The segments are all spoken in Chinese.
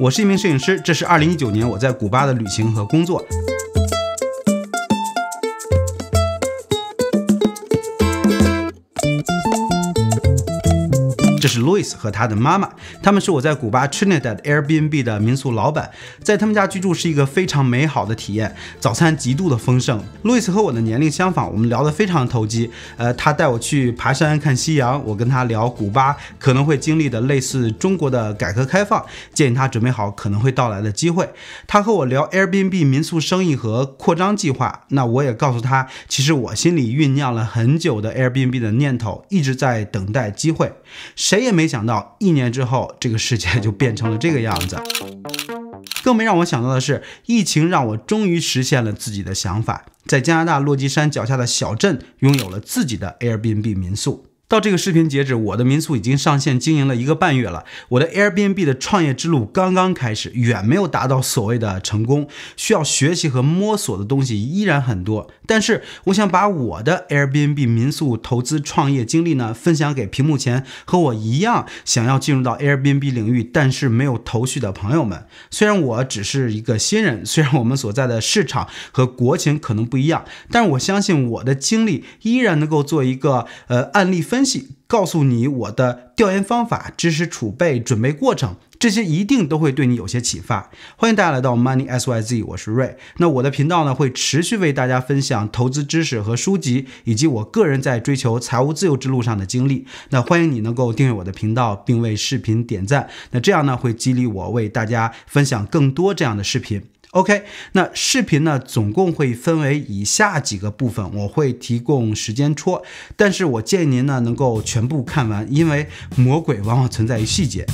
我是一名摄影师，这是2019年我在古巴的旅行和工作。是路易斯和他的妈妈，他们是我在古巴 i 内达的 Airbnb 的民宿老板，在他们家居住是一个非常美好的体验，早餐极度的丰盛。路易斯和我的年龄相仿，我们聊得非常投机。呃，他带我去爬山看夕阳，我跟他聊古巴可能会经历的类似中国的改革开放，建议他准备好可能会到来的机会。他和我聊 Airbnb 民宿生意和扩张计划，那我也告诉他，其实我心里酝酿了很久的 Airbnb 的念头，一直在等待机会。谁？也没想到，一年之后，这个世界就变成了这个样子。更没让我想到的是，疫情让我终于实现了自己的想法，在加拿大落基山脚下的小镇拥有了自己的 Airbnb 民宿。到这个视频截止，我的民宿已经上线经营了一个半月了。我的 Airbnb 的创业之路刚刚开始，远没有达到所谓的成功，需要学习和摸索的东西依然很多。但是，我想把我的 Airbnb 民宿投资创业经历呢，分享给屏幕前和我一样想要进入到 Airbnb 领域但是没有头绪的朋友们。虽然我只是一个新人，虽然我们所在的市场和国情可能不一样，但是我相信我的经历依然能够做一个呃案例分。告诉你我的调研方法、知识储备、准备过程，这些一定都会对你有些启发。欢迎大家来到 Money SYZ，我是瑞。那我的频道呢会持续为大家分享投资知识和书籍，以及我个人在追求财务自由之路上的经历。那欢迎你能够订阅我的频道，并为视频点赞。那这样呢会激励我为大家分享更多这样的视频。OK，那视频呢，总共会分为以下几个部分，我会提供时间戳，但是我建议您呢能够全部看完，因为魔鬼往往存在于细节。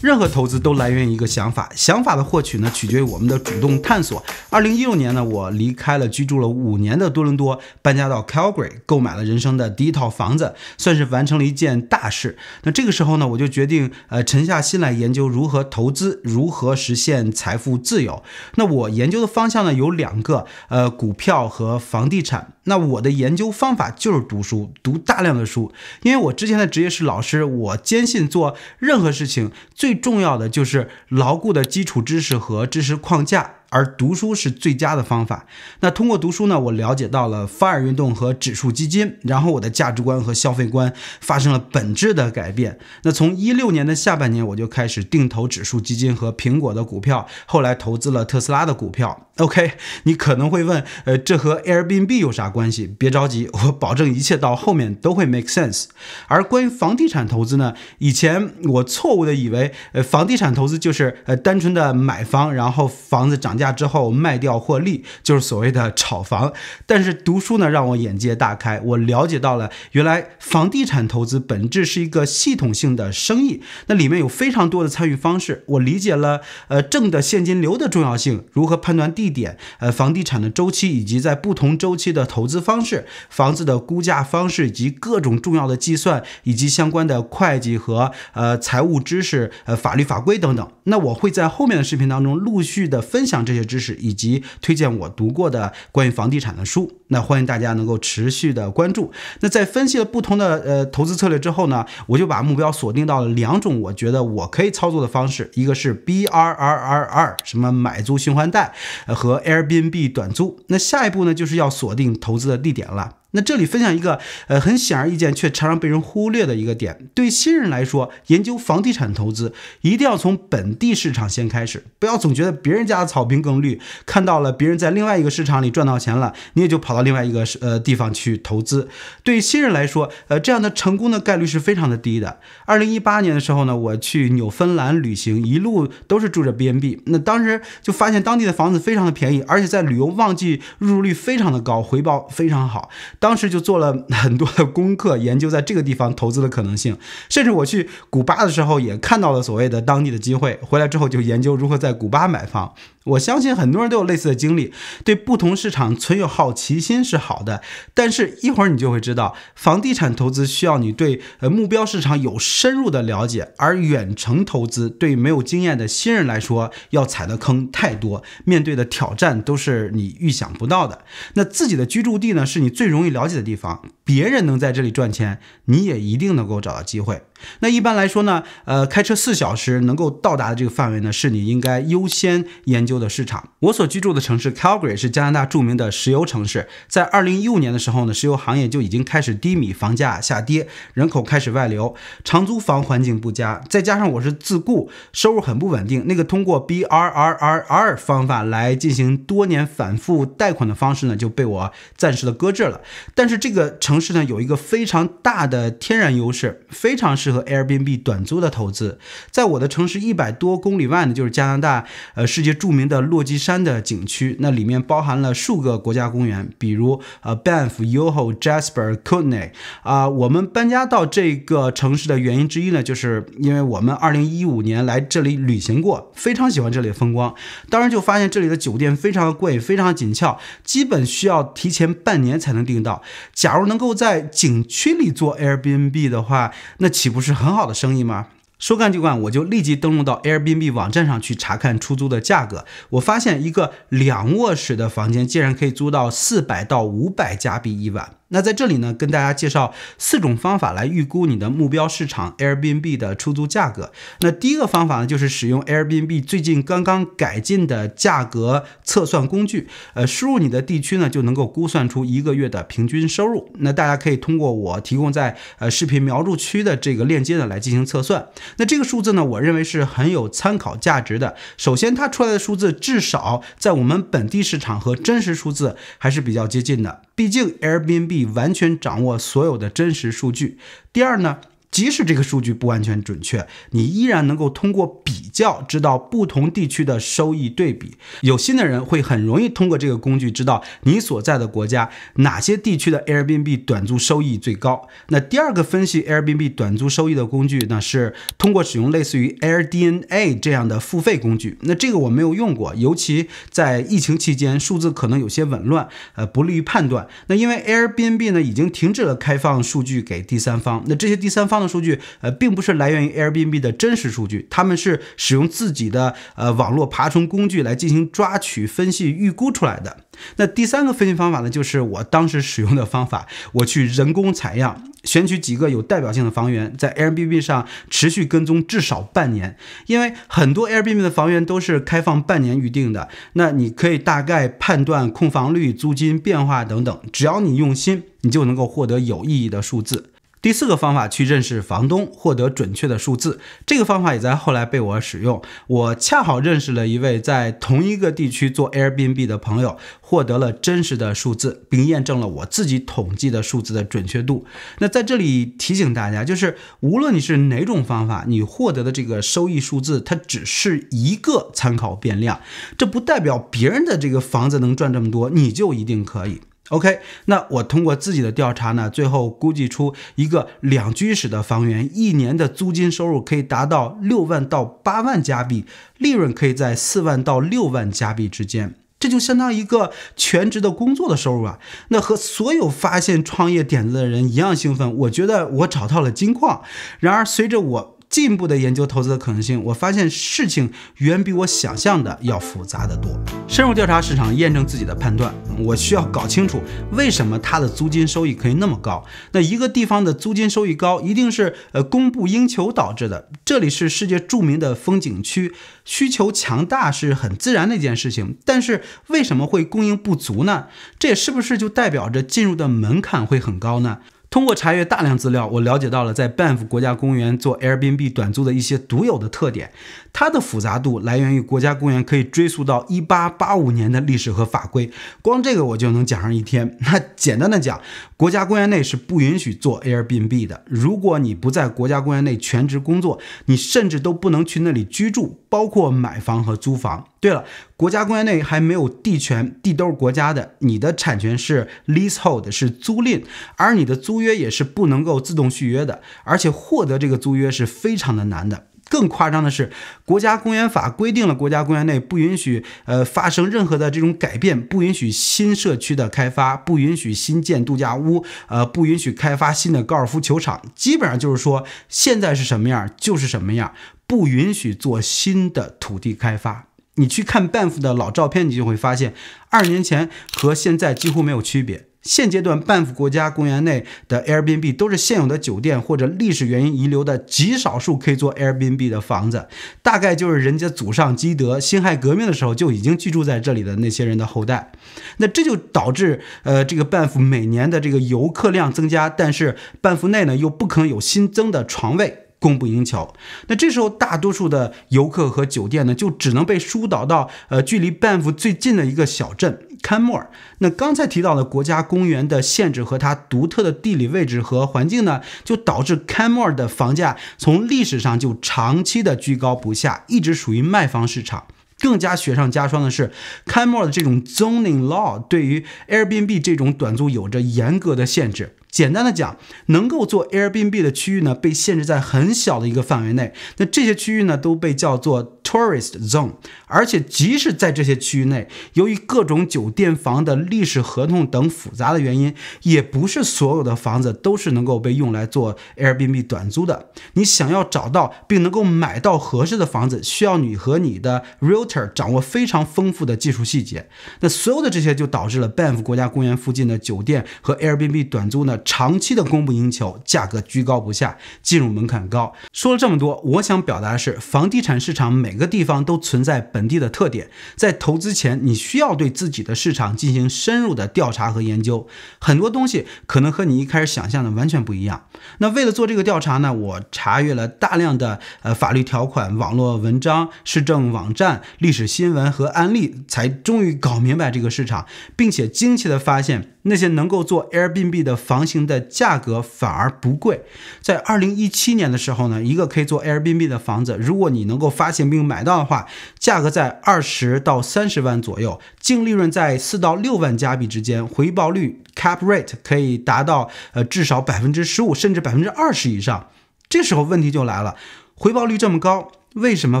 任何投资都来源于一个想法，想法的获取呢，取决于我们的主动探索。二零一六年呢，我离开了居住了五年的多伦多，搬家到 Calgary，购买了人生的第一套房子，算是完成了一件大事。那这个时候呢，我就决定呃沉下心来研究如何投资，如何实现财富自由。那我研究的方向呢，有两个，呃，股票和房地产。那我的研究方法就是读书，读大量的书。因为我之前的职业是老师，我坚信做任何事情最重要的就是牢固的基础知识和知识框架。而读书是最佳的方法。那通过读书呢，我了解到了 FIRE 运动和指数基金，然后我的价值观和消费观发生了本质的改变。那从一六年的下半年我就开始定投指数基金和苹果的股票，后来投资了特斯拉的股票。OK，你可能会问，呃，这和 Airbnb 有啥关系？别着急，我保证一切到后面都会 make sense。而关于房地产投资呢，以前我错误的以为，呃，房地产投资就是呃单纯的买房，然后房子涨。价之后卖掉获利就是所谓的炒房，但是读书呢让我眼界大开，我了解到了原来房地产投资本质是一个系统性的生意，那里面有非常多的参与方式，我理解了呃挣的现金流的重要性，如何判断地点，呃房地产的周期以及在不同周期的投资方式，房子的估价方式以及各种重要的计算以及相关的会计和呃财务知识呃法律法规等等，那我会在后面的视频当中陆续的分享。这些知识以及推荐我读过的关于房地产的书，那欢迎大家能够持续的关注。那在分析了不同的呃投资策略之后呢，我就把目标锁定到了两种我觉得我可以操作的方式，一个是 B R R R R，什么买租循环贷和 Airbnb 短租。那下一步呢，就是要锁定投资的地点了。那这里分享一个，呃，很显而易见却常常被人忽略的一个点。对新人来说，研究房地产投资一定要从本地市场先开始，不要总觉得别人家的草坪更绿。看到了别人在另外一个市场里赚到钱了，你也就跑到另外一个呃地方去投资。对于新人来说，呃，这样的成功的概率是非常的低的。二零一八年的时候呢，我去纽芬兰旅行，一路都是住着 B&B。那当时就发现当地的房子非常的便宜，而且在旅游旺季入住率非常的高，回报非常好。当当时就做了很多的功课，研究在这个地方投资的可能性，甚至我去古巴的时候也看到了所谓的当地的机会。回来之后就研究如何在古巴买房。我相信很多人都有类似的经历，对不同市场存有好奇心是好的，但是一会儿你就会知道，房地产投资需要你对呃目标市场有深入的了解，而远程投资对没有经验的新人来说，要踩的坑太多，面对的挑战都是你预想不到的。那自己的居住地呢，是你最容易了解的地方。别人能在这里赚钱，你也一定能够找到机会。那一般来说呢，呃，开车四小时能够到达的这个范围呢，是你应该优先研究的市场。我所居住的城市 Calgary 是加拿大著名的石油城市。在2015年的时候呢，石油行业就已经开始低迷，房价下跌，人口开始外流，长租房环境不佳，再加上我是自雇，收入很不稳定。那个通过 BRRR 方法来进行多年反复贷款的方式呢，就被我暂时的搁置了。但是这个城。市呢有一个非常大的天然优势，非常适合 Airbnb 短租的投资。在我的城市一百多公里外呢，就是加拿大呃世界著名的落基山的景区，那里面包含了数个国家公园，比如呃 Banff、Yoho、Jasper、k o o t e n y 啊。我们搬家到这个城市的原因之一呢，就是因为我们二零一五年来这里旅行过，非常喜欢这里的风光，当然就发现这里的酒店非常的贵，非常紧俏，基本需要提前半年才能订到。假如能够在景区里做 Airbnb 的话，那岂不是很好的生意吗？说干就干，我就立即登录到 Airbnb 网站上去查看出租的价格。我发现一个两卧室的房间竟然可以租到四百到五百加币一晚。那在这里呢，跟大家介绍四种方法来预估你的目标市场 Airbnb 的出租价格。那第一个方法呢，就是使用 Airbnb 最近刚刚改进的价格测算工具，呃，输入你的地区呢，就能够估算出一个月的平均收入。那大家可以通过我提供在呃视频描述区的这个链接呢来进行测算。那这个数字呢，我认为是很有参考价值的。首先，它出来的数字至少在我们本地市场和真实数字还是比较接近的。毕竟 Airbnb 完全掌握所有的真实数据。第二呢？即使这个数据不完全准确，你依然能够通过比较知道不同地区的收益对比。有心的人会很容易通过这个工具知道你所在的国家哪些地区的 Airbnb 短租收益最高。那第二个分析 Airbnb 短租收益的工具呢，是通过使用类似于 AirDNA 这样的付费工具。那这个我没有用过，尤其在疫情期间，数字可能有些紊乱，呃，不利于判断。那因为 Airbnb 呢已经停止了开放数据给第三方，那这些第三方。的数据呃，并不是来源于 Airbnb 的真实数据，他们是使用自己的呃网络爬虫工具来进行抓取、分析、预估出来的。那第三个分析方法呢，就是我当时使用的方法，我去人工采样，选取几个有代表性的房源，在 Airbnb 上持续跟踪至少半年，因为很多 Airbnb 的房源都是开放半年预定的。那你可以大概判断空房率、租金变化等等，只要你用心，你就能够获得有意义的数字。第四个方法去认识房东，获得准确的数字。这个方法也在后来被我使用。我恰好认识了一位在同一个地区做 Airbnb 的朋友，获得了真实的数字，并验证了我自己统计的数字的准确度。那在这里提醒大家，就是无论你是哪种方法，你获得的这个收益数字，它只是一个参考变量，这不代表别人的这个房子能赚这么多，你就一定可以。OK，那我通过自己的调查呢，最后估计出一个两居室的房源，一年的租金收入可以达到六万到八万加币，利润可以在四万到六万加币之间，这就相当于一个全职的工作的收入啊。那和所有发现创业点子的人一样兴奋，我觉得我找到了金矿。然而随着我进一步的研究投资的可能性，我发现事情远比我想象的要复杂的多。深入调查市场，验证自己的判断。我需要搞清楚为什么它的租金收益可以那么高。那一个地方的租金收益高，一定是呃供不应求导致的。这里是世界著名的风景区，需求强大是很自然的一件事情。但是为什么会供应不足呢？这也是不是就代表着进入的门槛会很高呢？通过查阅大量资料，我了解到了在 Banff 国家公园做 Airbnb 短租的一些独有的特点。它的复杂度来源于国家公园可以追溯到1885年的历史和法规，光这个我就能讲上一天。那简单的讲，国家公园内是不允许做 Airbnb 的。如果你不在国家公园内全职工作，你甚至都不能去那里居住，包括买房和租房。对了，国家公园内还没有地权，地都是国家的，你的产权是 leasehold，是租赁，而你的租约也是不能够自动续约的，而且获得这个租约是非常的难的。更夸张的是，国家公园法规定了国家公园内不允许呃发生任何的这种改变，不允许新社区的开发，不允许新建度假屋，呃，不允许开发新的高尔夫球场，基本上就是说现在是什么样就是什么样，不允许做新的土地开发。你去看半幅的老照片，你就会发现，二年前和现在几乎没有区别。现阶段半幅国家公园内的 Airbnb 都是现有的酒店或者历史原因遗留的极少数可以做 Airbnb 的房子，大概就是人家祖上积德，辛亥革命的时候就已经居住在这里的那些人的后代。那这就导致，呃，这个半幅每年的这个游客量增加，但是半幅内呢又不可能有新增的床位。供不应求，那这时候大多数的游客和酒店呢，就只能被疏导到呃距离 Banff 最近的一个小镇 c a m o r e 那刚才提到的国家公园的限制和它独特的地理位置和环境呢，就导致 c a m o r e 的房价从历史上就长期的居高不下，一直属于卖方市场。更加雪上加霜的是 c a m o r e 的这种 zoning law 对于 Airbnb 这种短租有着严格的限制。简单的讲，能够做 Airbnb 的区域呢，被限制在很小的一个范围内。那这些区域呢，都被叫做。Tourist zone，而且即使在这些区域内，由于各种酒店房的历史合同等复杂的原因，也不是所有的房子都是能够被用来做 Airbnb 短租的。你想要找到并能够买到合适的房子，需要你和你的 realtor 掌握非常丰富的技术细节。那所有的这些就导致了 Banff 国家公园附近的酒店和 Airbnb 短租呢长期的供不应求，价格居高不下，进入门槛高。说了这么多，我想表达的是，房地产市场每每个地方都存在本地的特点，在投资前你需要对自己的市场进行深入的调查和研究，很多东西可能和你一开始想象的完全不一样。那为了做这个调查呢，我查阅了大量的呃法律条款、网络文章、市政网站、历史新闻和案例，才终于搞明白这个市场，并且惊奇的发现。那些能够做 Airbnb 的房型的价格反而不贵，在二零一七年的时候呢，一个可以做 Airbnb 的房子，如果你能够发现并买到的话，价格在二十到三十万左右，净利润在四到六万加币之间，回报率 Cap Rate 可以达到呃至少百分之十五，甚至百分之二十以上。这时候问题就来了，回报率这么高。为什么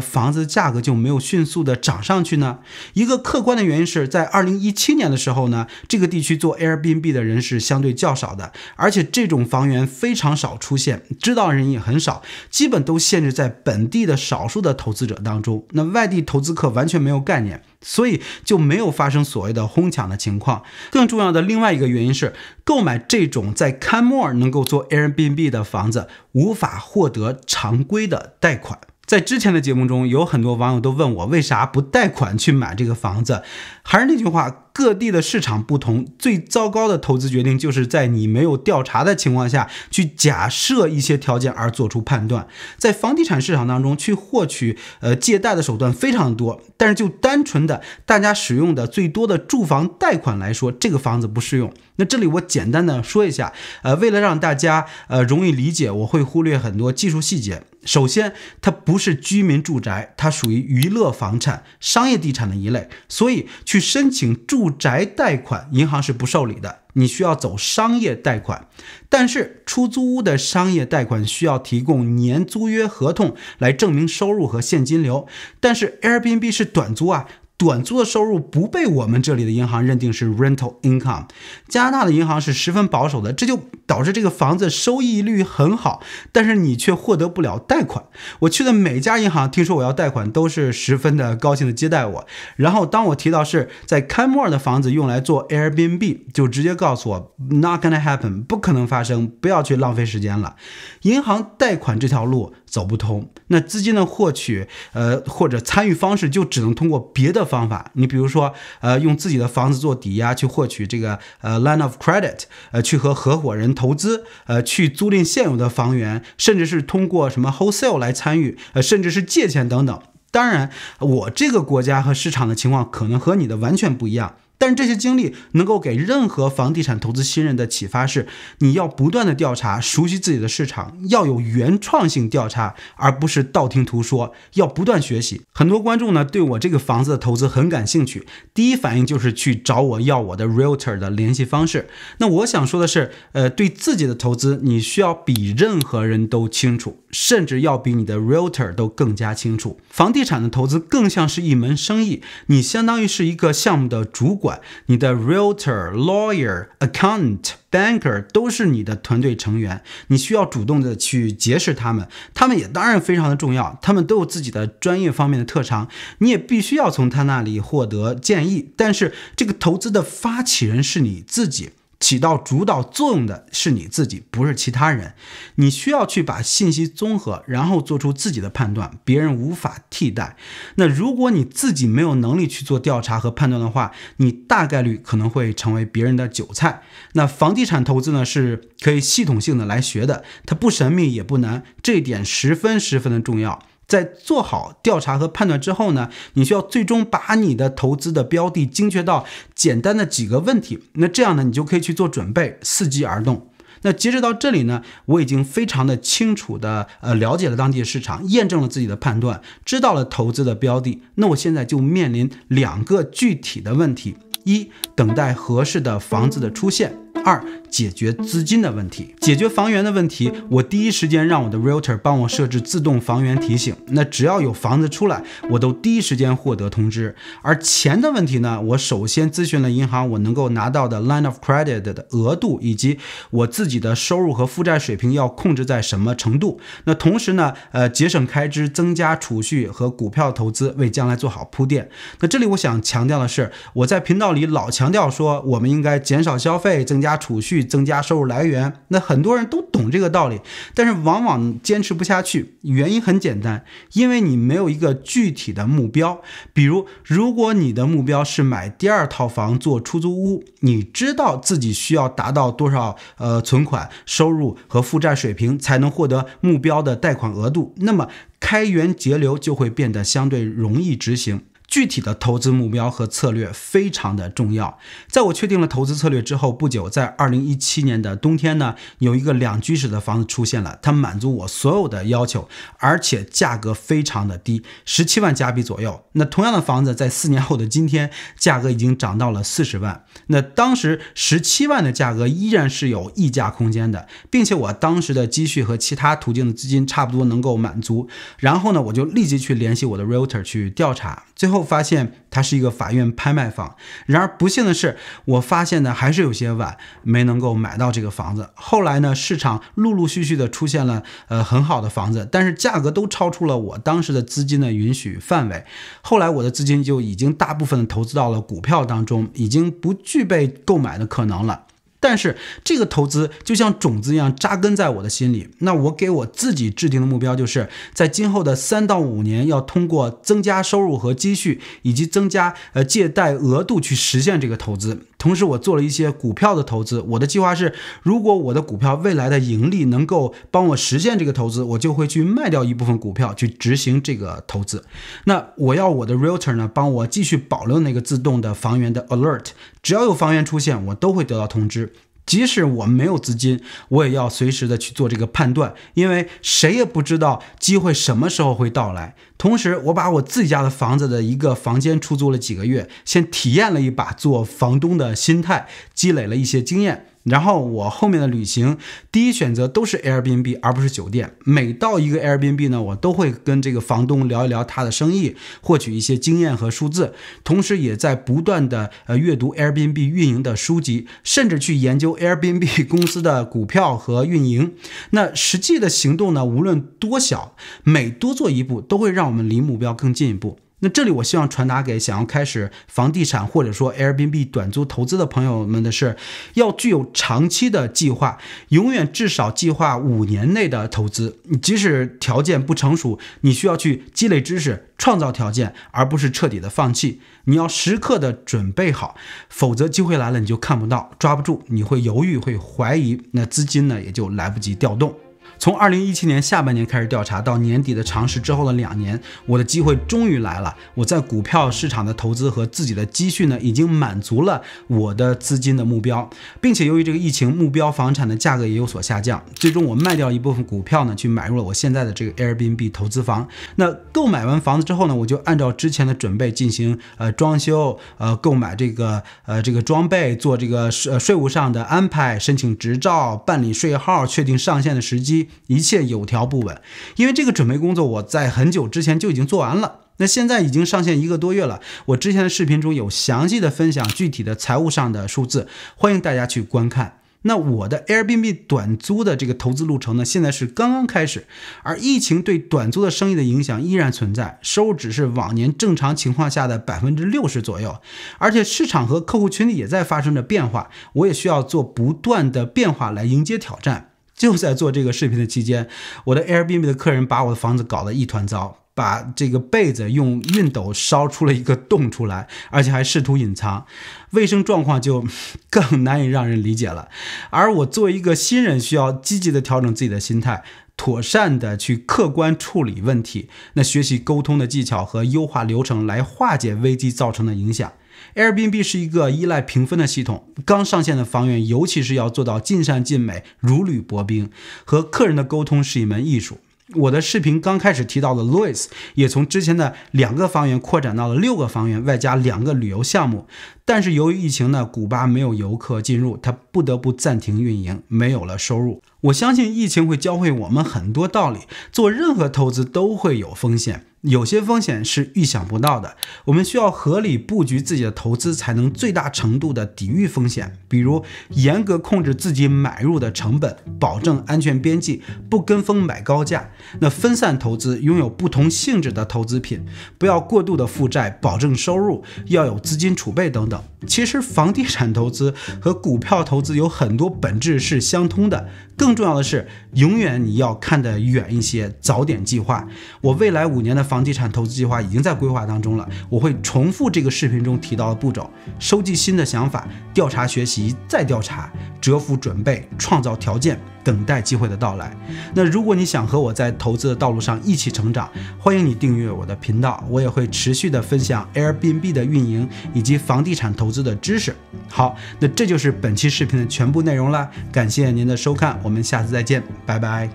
房子价格就没有迅速的涨上去呢？一个客观的原因是在二零一七年的时候呢，这个地区做 Airbnb 的人是相对较少的，而且这种房源非常少出现，知道的人也很少，基本都限制在本地的少数的投资者当中。那外地投资客完全没有概念，所以就没有发生所谓的哄抢的情况。更重要的另外一个原因是，购买这种在堪莫尔能够做 Airbnb 的房子，无法获得常规的贷款。在之前的节目中，有很多网友都问我，为啥不贷款去买这个房子？还是那句话，各地的市场不同，最糟糕的投资决定就是在你没有调查的情况下去假设一些条件而做出判断。在房地产市场当中，去获取呃借贷的手段非常多，但是就单纯的大家使用的最多的住房贷款来说，这个房子不适用。那这里我简单的说一下，呃，为了让大家呃容易理解，我会忽略很多技术细节。首先，它不是居民住宅，它属于娱乐房产、商业地产的一类，所以去。申请住宅贷款，银行是不受理的。你需要走商业贷款，但是出租屋的商业贷款需要提供年租约合同来证明收入和现金流，但是 Airbnb 是短租啊。短租的收入不被我们这里的银行认定是 rental income，加拿大的银行是十分保守的，这就导致这个房子收益率很好，但是你却获得不了贷款。我去的每家银行，听说我要贷款，都是十分的高兴的接待我。然后当我提到是在堪莫尔的房子用来做 Airbnb，就直接告诉我 not gonna happen，不可能发生，不要去浪费时间了。银行贷款这条路。走不通，那资金的获取，呃，或者参与方式就只能通过别的方法。你比如说，呃，用自己的房子做抵押去获取这个呃 line of credit，呃，去和合伙人投资，呃，去租赁现有的房源，甚至是通过什么 wholesale 来参与，呃，甚至是借钱等等。当然，我这个国家和市场的情况可能和你的完全不一样。但是这些经历能够给任何房地产投资新人的启发是：你要不断的调查，熟悉自己的市场，要有原创性调查，而不是道听途说。要不断学习。很多观众呢对我这个房子的投资很感兴趣，第一反应就是去找我要我的 realtor 的联系方式。那我想说的是，呃，对自己的投资，你需要比任何人都清楚，甚至要比你的 realtor 都更加清楚。房地产的投资更像是一门生意，你相当于是一个项目的主管。你的 realtor、lawyer、account、banker 都是你的团队成员，你需要主动的去结识他们，他们也当然非常的重要，他们都有自己的专业方面的特长，你也必须要从他那里获得建议。但是这个投资的发起人是你自己。起到主导作用的是你自己，不是其他人。你需要去把信息综合，然后做出自己的判断，别人无法替代。那如果你自己没有能力去做调查和判断的话，你大概率可能会成为别人的韭菜。那房地产投资呢，是可以系统性的来学的，它不神秘也不难，这一点十分十分的重要。在做好调查和判断之后呢，你需要最终把你的投资的标的精确到简单的几个问题。那这样呢，你就可以去做准备，伺机而动。那截止到这里呢，我已经非常的清楚的呃了解了当地的市场，验证了自己的判断，知道了投资的标的。那我现在就面临两个具体的问题：一，等待合适的房子的出现。二解决资金的问题，解决房源的问题，我第一时间让我的 realtor 帮我设置自动房源提醒。那只要有房子出来，我都第一时间获得通知。而钱的问题呢，我首先咨询了银行，我能够拿到的 line of credit 的额度，以及我自己的收入和负债水平要控制在什么程度。那同时呢，呃，节省开支，增加储蓄和股票投资，为将来做好铺垫。那这里我想强调的是，我在频道里老强调说，我们应该减少消费，增加。储蓄增加收入来源，那很多人都懂这个道理，但是往往坚持不下去。原因很简单，因为你没有一个具体的目标。比如，如果你的目标是买第二套房做出租屋，你知道自己需要达到多少呃存款、收入和负债水平才能获得目标的贷款额度，那么开源节流就会变得相对容易执行。具体的投资目标和策略非常的重要。在我确定了投资策略之后，不久，在二零一七年的冬天呢，有一个两居室的房子出现了，它满足我所有的要求，而且价格非常的低，十七万加币左右。那同样的房子在四年后的今天，价格已经涨到了四十万。那当时十七万的价格依然是有溢价空间的，并且我当时的积蓄和其他途径的资金差不多能够满足。然后呢，我就立即去联系我的 realtor 去调查，最后。发现它是一个法院拍卖房，然而不幸的是，我发现呢还是有些晚，没能够买到这个房子。后来呢，市场陆陆续续的出现了呃很好的房子，但是价格都超出了我当时的资金的允许范围。后来我的资金就已经大部分投资到了股票当中，已经不具备购买的可能了。但是这个投资就像种子一样扎根在我的心里。那我给我自己制定的目标就是在今后的三到五年，要通过增加收入和积蓄，以及增加呃借贷额度去实现这个投资。同时，我做了一些股票的投资。我的计划是，如果我的股票未来的盈利能够帮我实现这个投资，我就会去卖掉一部分股票去执行这个投资。那我要我的 realtor 呢，帮我继续保留那个自动的房源的 alert，只要有房源出现，我都会得到通知。即使我没有资金，我也要随时的去做这个判断，因为谁也不知道机会什么时候会到来。同时，我把我自己家的房子的一个房间出租了几个月，先体验了一把做房东的心态，积累了一些经验。然后我后面的旅行，第一选择都是 Airbnb 而不是酒店。每到一个 Airbnb 呢，我都会跟这个房东聊一聊他的生意，获取一些经验和数字，同时也在不断的呃阅读 Airbnb 运营的书籍，甚至去研究 Airbnb 公司的股票和运营。那实际的行动呢，无论多小，每多做一步，都会让我们离目标更近一步。那这里我希望传达给想要开始房地产或者说 Airbnb 短租投资的朋友们的是，要具有长期的计划，永远至少计划五年内的投资。你即使条件不成熟，你需要去积累知识，创造条件，而不是彻底的放弃。你要时刻的准备好，否则机会来了你就看不到，抓不住，你会犹豫，会怀疑，那资金呢也就来不及调动。从二零一七年下半年开始调查，到年底的尝试之后的两年，我的机会终于来了。我在股票市场的投资和自己的积蓄呢，已经满足了我的资金的目标，并且由于这个疫情，目标房产的价格也有所下降。最终，我卖掉一部分股票呢，去买入了我现在的这个 Airbnb 投资房。那购买完房子之后呢，我就按照之前的准备进行呃装修，呃购买这个呃这个装备，做这个税税务上的安排，申请执照，办理税号，确定上线的时机。一切有条不紊，因为这个准备工作我在很久之前就已经做完了。那现在已经上线一个多月了，我之前的视频中有详细的分享具体的财务上的数字，欢迎大家去观看。那我的 Airbnb 短租的这个投资路程呢，现在是刚刚开始，而疫情对短租的生意的影响依然存在，收入只是往年正常情况下的百分之六十左右，而且市场和客户群体也在发生着变化，我也需要做不断的变化来迎接挑战。就在做这个视频的期间，我的 Airbnb 的客人把我的房子搞得一团糟，把这个被子用熨斗烧出了一个洞出来，而且还试图隐藏，卫生状况就更难以让人理解了。而我作为一个新人，需要积极的调整自己的心态，妥善的去客观处理问题，那学习沟通的技巧和优化流程来化解危机造成的影响。Airbnb 是一个依赖评分的系统，刚上线的房源，尤其是要做到尽善尽美，如履薄冰。和客人的沟通是一门艺术。我的视频刚开始提到了 Louis，也从之前的两个房源扩展到了六个房源，外加两个旅游项目。但是由于疫情呢，古巴没有游客进入，他不得不暂停运营，没有了收入。我相信疫情会教会我们很多道理，做任何投资都会有风险。有些风险是预想不到的，我们需要合理布局自己的投资，才能最大程度的抵御风险。比如严格控制自己买入的成本，保证安全边际，不跟风买高价。那分散投资，拥有不同性质的投资品，不要过度的负债，保证收入，要有资金储备等等。其实房地产投资和股票投资有很多本质是相通的，更重要的是，永远你要看得远一些，早点计划。我未来五年的。房地产投资计划已经在规划当中了。我会重复这个视频中提到的步骤：收集新的想法、调查学习、再调查、蛰伏准备、创造条件、等待机会的到来。那如果你想和我在投资的道路上一起成长，欢迎你订阅我的频道。我也会持续的分享 Airbnb 的运营以及房地产投资的知识。好，那这就是本期视频的全部内容了。感谢您的收看，我们下次再见，拜拜。